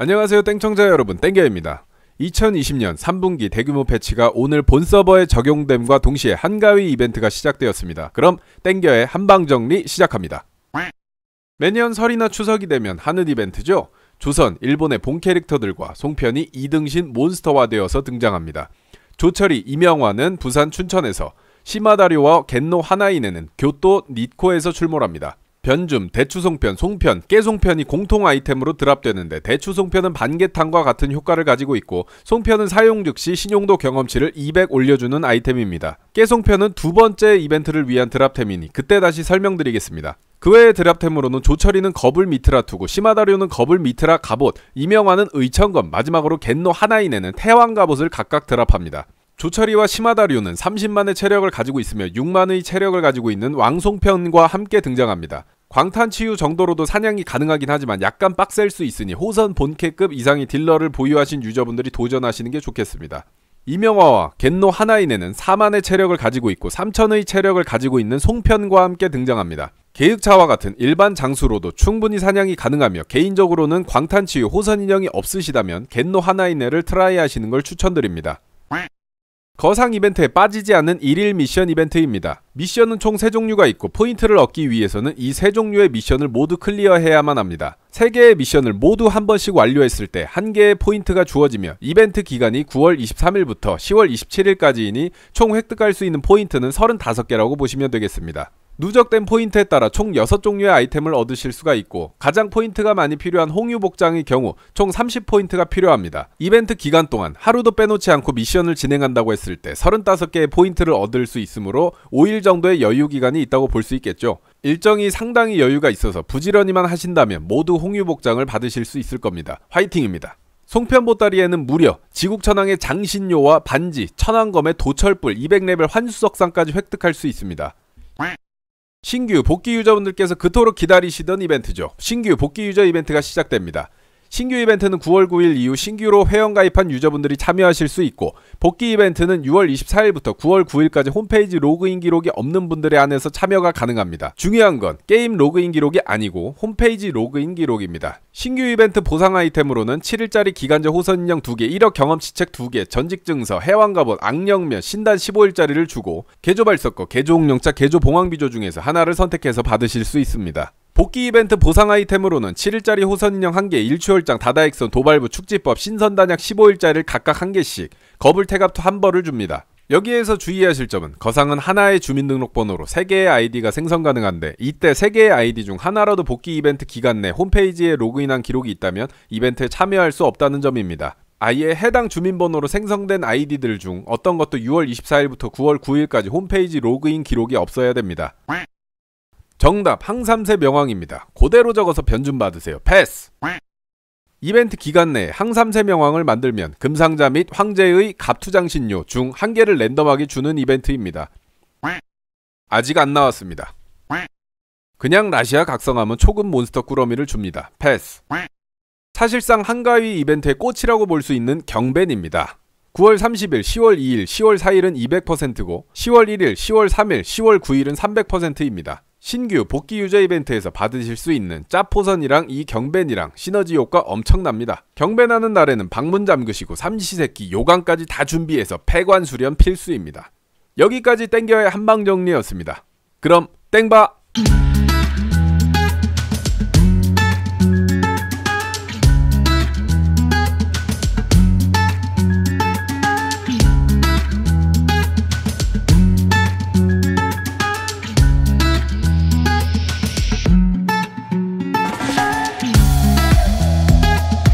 안녕하세요 땡청자 여러분 땡겨입니다. 2020년 3분기 대규모 패치가 오늘 본 서버에 적용됨과 동시에 한가위 이벤트가 시작되었습니다. 그럼 땡겨의 한방 정리 시작합니다. 매년 설이나 추석이 되면 하는 이벤트죠. 조선, 일본의 본 캐릭터들과 송편이 이등신 몬스터화되어서 등장합니다. 조철이, 이명화는 부산 춘천에서, 시마다료와 겐노 하나인에는 교토 니코에서 출몰합니다. 변줌, 대추송편, 송편, 깨송편이 공통 아이템으로 드랍되는데 대추송편은 반개탕과 같은 효과를 가지고 있고 송편은 사용 즉시 신용도 경험치를 200 올려주는 아이템입니다. 깨송편은 두 번째 이벤트를 위한 드랍템이니 그때 다시 설명드리겠습니다. 그 외의 드랍템으로는 조철이는 거을 미트라 투구, 시마다료는 거을 미트라 갑옷, 이명화는 의천검, 마지막으로 겐노 하나인에는 태왕 갑옷을 각각 드랍합니다. 조철이와 시마다류는 30만의 체력을 가지고 있으며 6만의 체력을 가지고 있는 왕송편과 함께 등장합니다. 광탄치유 정도로도 사냥이 가능하긴 하지만 약간 빡셀 수 있으니 호선 본캐급 이상의 딜러를 보유하신 유저분들이 도전하시는 게 좋겠습니다. 이명화와 겐노 하나인에는 4만의 체력을 가지고 있고 3천의 체력을 가지고 있는 송편과 함께 등장합니다. 계획차와 같은 일반 장수로도 충분히 사냥이 가능하며 개인적으로는 광탄치유 호선 인형이 없으시다면 겐노 하나인애를 트라이 하시는 걸 추천드립니다. 거상 이벤트에 빠지지 않는 1일 미션 이벤트입니다. 미션은 총 3종류가 있고 포인트를 얻기 위해서는 이 3종류의 미션을 모두 클리어해야만 합니다. 3개의 미션을 모두 한 번씩 완료했을 때 한개의 포인트가 주어지며 이벤트 기간이 9월 23일부터 10월 27일까지이니 총 획득할 수 있는 포인트는 35개라고 보시면 되겠습니다. 누적된 포인트에 따라 총 6종류의 아이템을 얻으실 수가 있고 가장 포인트가 많이 필요한 홍유복장의 경우 총 30포인트가 필요합니다. 이벤트 기간 동안 하루도 빼놓지 않고 미션을 진행한다고 했을 때 35개의 포인트를 얻을 수 있으므로 5일 정도의 여유 기간이 있다고 볼 수 있겠죠. 일정이 상당히 여유가 있어서 부지런히만 하신다면 모두 홍유복장을 받으실 수 있을 겁니다. 화이팅입니다. 송편 보따리에는 무려 지국천왕의 장신요와 반지, 천왕검의 도철불 200레벨 환수석상까지 획득할 수 있습니다. 신규 복귀 유저분들께서 그토록 기다리시던 이벤트죠. 신규 복귀 유저 이벤트가 시작됩니다. 신규 이벤트는 9월 9일 이후 신규로 회원 가입한 유저분들이 참여하실 수 있고 복귀 이벤트는 6월 24일부터 9월 9일까지 홈페이지 로그인 기록이 없는 분들에 한해서 참여가 가능합니다. 중요한 건 게임 로그인 기록이 아니고 홈페이지 로그인 기록입니다. 신규 이벤트 보상 아이템으로는 7일짜리 기간제 호선 인형 2개, 1억 경험치 책 2개, 전직 증서, 해왕 갑옷, 악령면, 신단 15일짜리를 주고 개조 발석거, 개조 홍령차, 개조 봉황비조 중에서 하나를 선택해서 받으실 수 있습니다. 복귀 이벤트 보상 아이템으로는 7일짜리 호선인형 1개, 일추월장, 다다익선, 도발부, 축지법, 신선단약 15일짜리를 각각 1개씩, 거불태갑토 한 벌을 줍니다. 여기에서 주의하실 점은 거상은 하나의 주민등록번호로 3개의 아이디가 생성 가능한데 이때 3개의 아이디 중 하나라도 복귀 이벤트 기간 내 홈페이지에 로그인한 기록이 있다면 이벤트에 참여할 수 없다는 점입니다. 아예 해당 주민번호로 생성된 아이디들 중 어떤 것도 6월 24일부터 9월 9일까지 홈페이지 로그인 기록이 없어야 됩니다. 정답 항삼세 명왕입니다. 고대로 적어서 변준 받으세요. 패스. 이벤트 기간 내에 항삼세 명왕을 만들면 금상자 및 황제의 갑투장신료 중 한 개를 랜덤하게 주는 이벤트입니다. 아직 안 나왔습니다. 그냥 라시아 각성하면 초급 몬스터 꾸러미를 줍니다. 패스. 사실상 한가위 이벤트의 꽃이라고 볼 수 있는 경벤입니다. 9월 30일, 10월 2일, 10월 4일은 200%고 10월 1일, 10월 3일, 10월 9일은 300%입니다. 신규 복귀 유저 이벤트에서 받으실 수 있는 짜포선이랑 이 경벤이랑 시너지 효과 엄청납니다. 경벤하는 날에는 방문 잠그시고 삼시세끼 요강까지 다 준비해서 폐관 수련 필수입니다. 여기까지 땡겨야 한방 정리였습니다. 그럼 땡바!